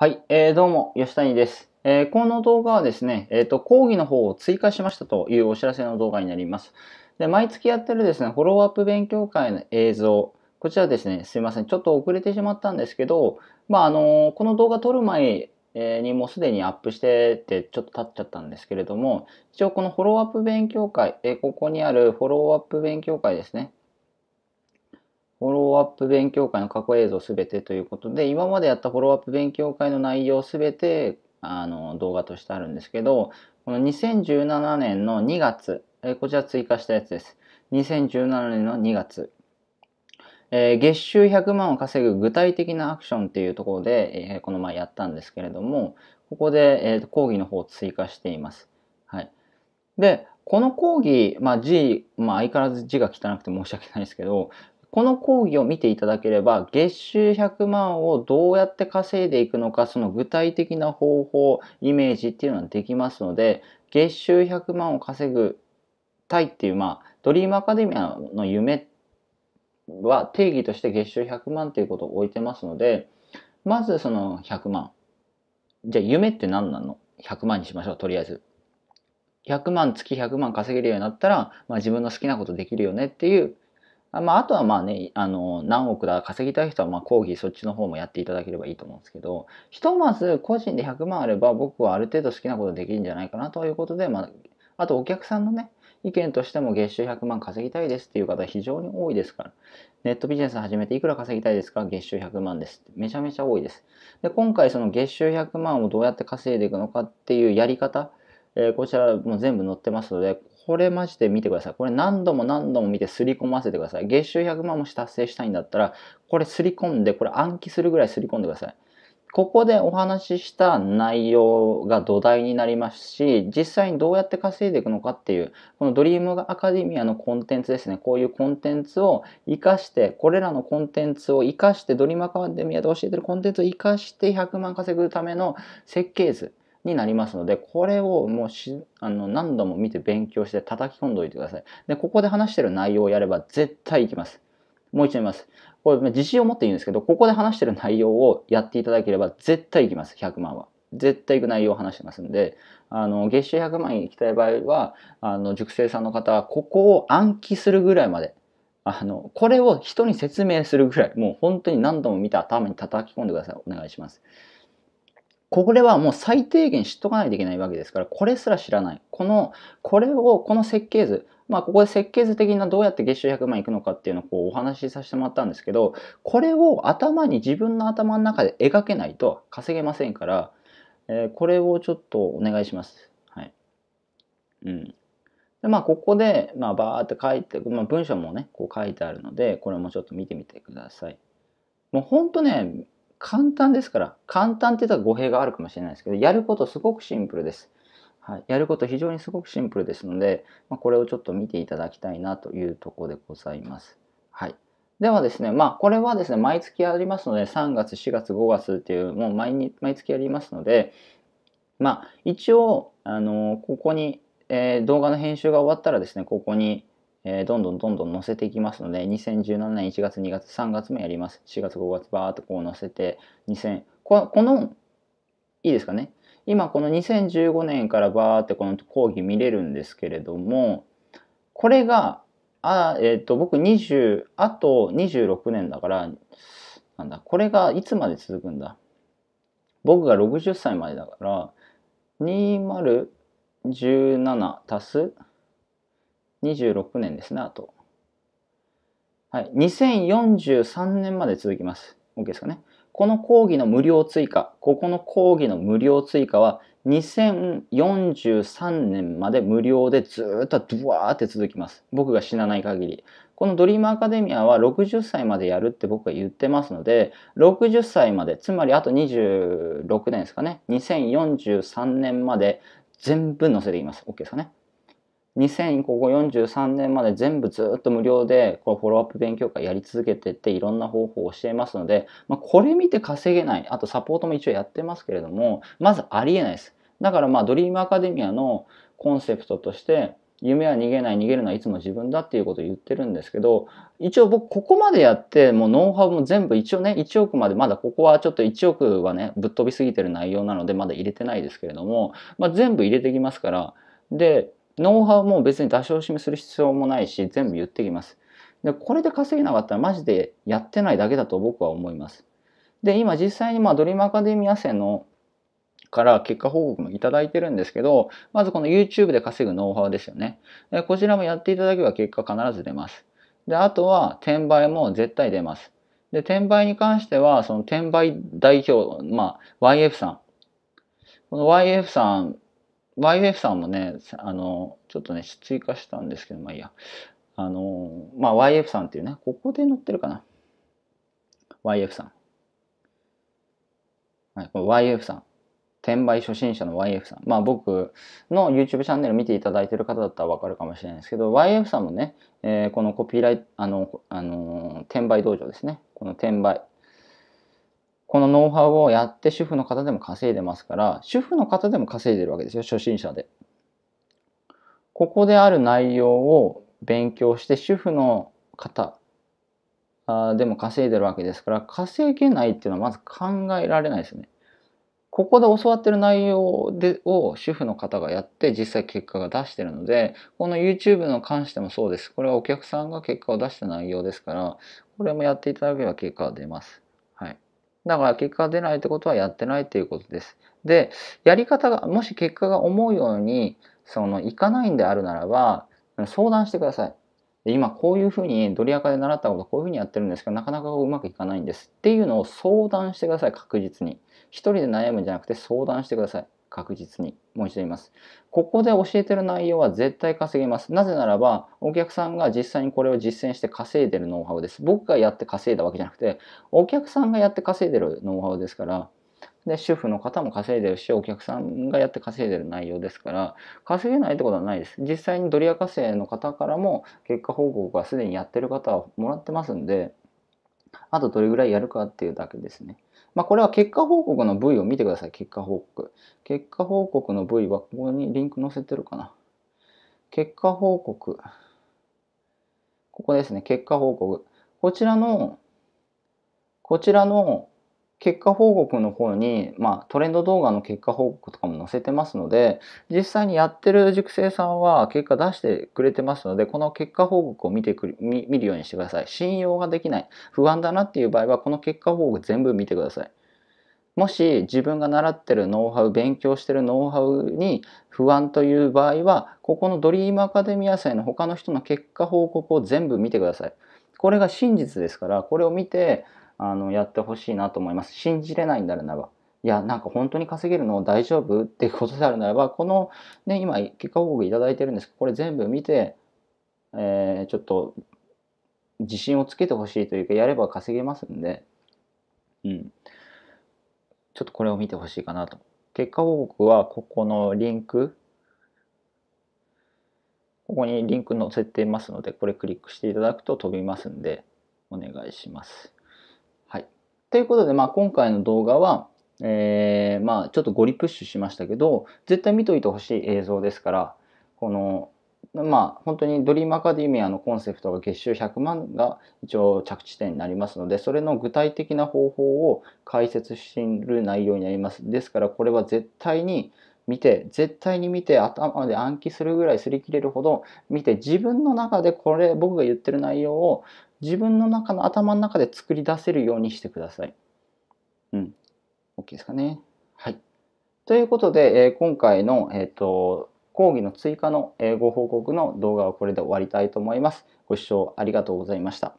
はい、えー、どうも、吉谷です。えー、この動画はですね、えっ、ー、と、講義の方を追加しましたというお知らせの動画になります。で、毎月やってるですね、フォローアップ勉強会の映像、こちらですね、すいません、ちょっと遅れてしまったんですけど、まあ、あのこの動画撮る前にもうすでにアップしてってちょっと経っちゃったんですけれども、一応このフォローアップ勉強会、えここにあるフォローアップ勉強会ですね、フォローアップ勉強会の過去映像すべてということで、今までやったフォローアップ勉強会の内容すべてあの動画としてあるんですけど、この2017年の2月、えこちら追加したやつです。2017年の2月。えー、月収100万を稼ぐ具体的なアクションっていうところで、えー、この前やったんですけれども、ここで、えー、講義の方を追加しています。はい。で、この講義、まあ字、まあ相変わらず字が汚くて申し訳ないですけど、この講義を見ていただければ、月収100万をどうやって稼いでいくのか、その具体的な方法、イメージっていうのはできますので、月収100万を稼ぐたいっていう、まあ、ドリームアカデミアの夢は定義として月収100万っていうことを置いてますので、まずその100万。じゃあ夢って何なの ?100 万にしましょう、とりあえず。100万、月100万稼げるようになったら、まあ自分の好きなことできるよねっていうまあ、あとはまあね、あの、何億だ稼ぎたい人は、まあ、講義そっちの方もやっていただければいいと思うんですけど、ひとまず個人で100万あれば、僕はある程度好きなことできるんじゃないかなということで、まあ、あとお客さんのね、意見としても月収100万稼ぎたいですっていう方非常に多いですから。ネットビジネス始めていくら稼ぎたいですか月収100万です。めちゃめちゃ多いです。で、今回その月収100万をどうやって稼いでいくのかっていうやり方、えー、こちらも全部載ってますので、これマジで見てください。これ何度も何度も見てすり込ませてください。月収100万もし達成したいんだったら、これすり込んで、これ暗記するぐらいすり込んでください。ここでお話しした内容が土台になりますし、実際にどうやって稼いでいくのかっていう、このドリームアカデミアのコンテンツですね。こういうコンテンツを活かして、これらのコンテンツを活かして、ドリームアカデミアで教えてるコンテンツを活かして100万稼ぐための設計図。になりますので、これをもうしあの何度も見て勉強して叩き込んでおいてください。で、ここで話してる内容をやれば絶対いきます。もう一度言います。これ、自信を持って言うんですけど、ここで話してる内容をやっていただければ絶対いきます。100万は。絶対行く内容を話してますんで、あの、月収100万円行きたい場合は、あの、熟成さんの方は、ここを暗記するぐらいまで、あの、これを人に説明するぐらい、もう本当に何度も見た頭に叩き込んでください。お願いします。これはもう最低限知っとかないといけないわけですから、これすら知らない。この、これを、この設計図、まあ、ここで設計図的などうやって月収100万いくのかっていうのをこうお話しさせてもらったんですけど、これを頭に自分の頭の中で描けないと稼げませんから、えー、これをちょっとお願いします。はい。うん。で、まあ、ここで、まあ、バーって書いて、まあ、文章もね、こう書いてあるので、これもちょっと見てみてください。もう本当ね、簡単ですから、簡単って言ったら語弊があるかもしれないですけど、やることすごくシンプルです。はい、やること非常にすごくシンプルですので、まあ、これをちょっと見ていただきたいなというとこでございます。はい。ではですね、まあ、これはですね、毎月ありますので、3月、4月、5月っていう、もう毎日、毎月やりますので、まあ、一応、あの、ここに、えー、動画の編集が終わったらですね、ここに、えー、どんどんどんどん載せていきますので、2017年1月、2月、3月もやります。4月、5月、バーっとこう載せて、2000、この、いいですかね。今、この2015年からバーってこの講義見れるんですけれども、これが、あえっ、ー、と、僕20、あと26年だから、なんだ、これがいつまで続くんだ。僕が60歳までだから、2017足す26年ですね、あと。はい。2043年まで続きます。OK ですかね。この講義の無料追加、ここの講義の無料追加は2043年まで無料でずっとドワーって続きます。僕が死なない限り。このドリームアカデミアは60歳までやるって僕が言ってますので、60歳まで、つまりあと26年ですかね。2043年まで全部載せています。OK ですかね。2000 43年まで全部ずっと無料でこのフォローアップ勉強会やり続けてっていろんな方法を教えますので、まあ、これ見て稼げないあとサポートも一応やってますけれどもまずありえないですだからまあドリームアカデミアのコンセプトとして夢は逃げない逃げるのはいつも自分だっていうことを言ってるんですけど一応僕ここまでやってもうノウハウも全部一応ね1億までまだここはちょっと1億はねぶっ飛びすぎてる内容なのでまだ入れてないですけれども、まあ、全部入れてきますからでノウハウも別に出し惜しみする必要もないし、全部言ってきます。で、これで稼げなかったらマジでやってないだけだと僕は思います。で、今実際にまあドリームアカデミア生のから結果報告もいただいてるんですけど、まずこの YouTube で稼ぐノウハウですよね。でこちらもやっていただけば結果必ず出ます。で、あとは転売も絶対出ます。で、転売に関しては、その転売代表、まあ、YF さん。この YF さん YF さんもね、あの、ちょっとね、追加したんですけど、まあいいや。あの、まあ YF さんっていうね、ここで載ってるかな。YF さん。はい、YF さん。転売初心者の YF さん。まあ僕の YouTube チャンネル見ていただいてる方だったらわかるかもしれないですけど、YF さんもね、えー、このコピーライト、あの、あの、転売道場ですね。この転売、このノウハウをやって主婦の方でも稼いでますから、主婦の方でも稼いでるわけですよ、初心者で。ここである内容を勉強して主婦の方でも稼いでるわけですから、稼げないっていうのはまず考えられないですね。ここで教わってる内容でを主婦の方がやって実際結果が出してるので、この YouTube の関してもそうです。これはお客さんが結果を出した内容ですから、これもやっていただければ結果は出ます。だから結果が出ないってことはやってないっていうことです。で、やり方が、もし結果が思うように、その、いかないんであるならば、相談してください。今こういうふうにドリアカで習ったことこういうふうにやってるんですけどなかなかうまくいかないんですっていうのを相談してください確実に一人で悩むんじゃなくて相談してください確実にもう一度言います。ここで教えてる内容は絶対稼げます。なぜならば、お客さんが実際にこれを実践して稼いでるノウハウです。僕がやって稼いだわけじゃなくて、お客さんがやって稼いでるノウハウですから、で、主婦の方も稼いでるし、お客さんがやって稼いでる内容ですから、稼げないってことはないです。実際にドリア稼いの方からも、結果報告がすでにやってる方はもらってますんで、あとどれぐらいやるかっていうだけですね。まあ、これは結果報告の部位を見てください。結果報告。結果報告の部位は、ここにリンク載せてるかな。結果報告。ここですね。結果報告。こちらの、こちらの結果報告の方に、まあ、トレンド動画の結果報告とかも載せてますので実際にやってる塾生さんは結果出してくれてますのでこの結果報告を見てくる見るようにしてください信用ができない不安だなっていう場合はこの結果報告全部見てくださいもし自分が習ってるノウハウ勉強してるノウハウに不安という場合はここのドリームアカデミア祭の他の人の結果報告を全部見てくださいこれが真実ですからこれを見てあのやってほしいなと思います。信じれないんだならば。いや、なんか本当に稼げるの大丈夫ってことであるならば、このね、今、結果報告いただいてるんですけど、これ全部見て、えー、ちょっと自信をつけてほしいというか、やれば稼げますんで、うん。ちょっとこれを見てほしいかなと。結果報告は、ここのリンク、ここにリンク載せてますので、これクリックしていただくと飛びますんで、お願いします。ということで、まあ、今回の動画は、えー、まあ、ちょっとゴリプッシュしましたけど、絶対見といてほしい映像ですから、この、まあ、本当にドリームアカデミアのコンセプトが月収100万が一応着地点になりますので、それの具体的な方法を解説している内容になります。ですから、これは絶対に見て、絶対に見て、頭で暗記するぐらい擦り切れるほど見て、自分の中でこれ、僕が言ってる内容を自分の中の頭の中で作り出せるようにしてください。うん。OK ですかね。はい。ということで、えー、今回の、えっ、ー、と、講義の追加の、えー、ご報告の動画はこれで終わりたいと思います。ご視聴ありがとうございました。